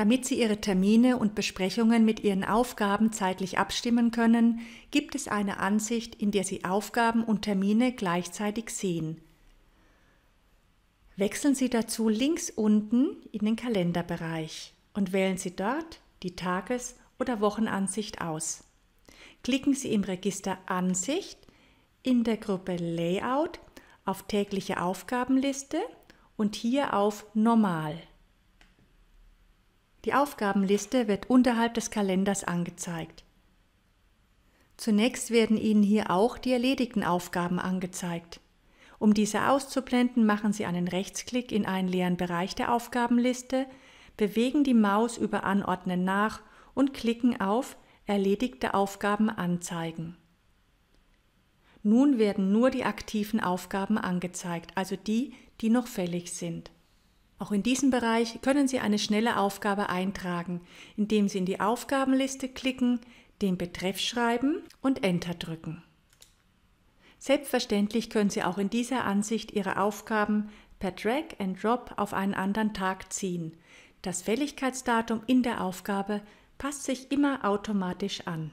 Damit Sie Ihre Termine und Besprechungen mit Ihren Aufgaben zeitlich abstimmen können, gibt es eine Ansicht, in der Sie Aufgaben und Termine gleichzeitig sehen. Wechseln Sie dazu links unten in den Kalenderbereich und wählen Sie dort die Tages- oder Wochenansicht aus. Klicken Sie im Register Ansicht in der Gruppe Layout auf tägliche Aufgabenliste und hier auf Normal. Die Aufgabenliste wird unterhalb des Kalenders angezeigt. Zunächst werden Ihnen hier auch die erledigten Aufgaben angezeigt. Um diese auszublenden, machen Sie einen Rechtsklick in einen leeren Bereich der Aufgabenliste, bewegen die Maus über Anordnen nach und klicken auf Erledigte Aufgaben anzeigen. Nun werden nur die aktiven Aufgaben angezeigt, also die, die noch fällig sind. Auch in diesem Bereich können Sie eine schnelle Aufgabe eintragen, indem Sie in die Aufgabenliste klicken, den Betreff schreiben und Enter drücken. Selbstverständlich können Sie auch in dieser Ansicht Ihre Aufgaben per Drag and Drop auf einen anderen Tag ziehen. Das Fälligkeitsdatum in der Aufgabe passt sich immer automatisch an.